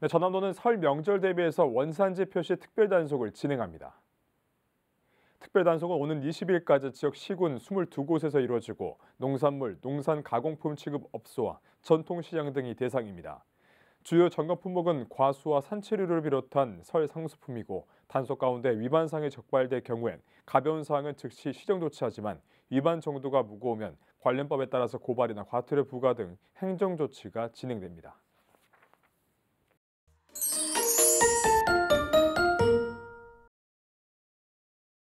네, 전남도는 설 명절 대비해서 원산지 표시 특별 단속을 진행합니다. 특별 단속은 오는 20일까지 지역 시군 22곳에서 이루어지고 농산물, 농산 가공품 취급 업소와 전통시장 등이 대상입니다. 주요 점검 품목은 과수와 산채류를 비롯한 설 상수품이고 단속 가운데 위반 사항이 적발될 경우엔 가벼운 사항은 즉시 시정 조치하지만 위반 정도가 무거우면 관련법에 따라서 고발이나 과태료 부과 등 행정 조치가 진행됩니다.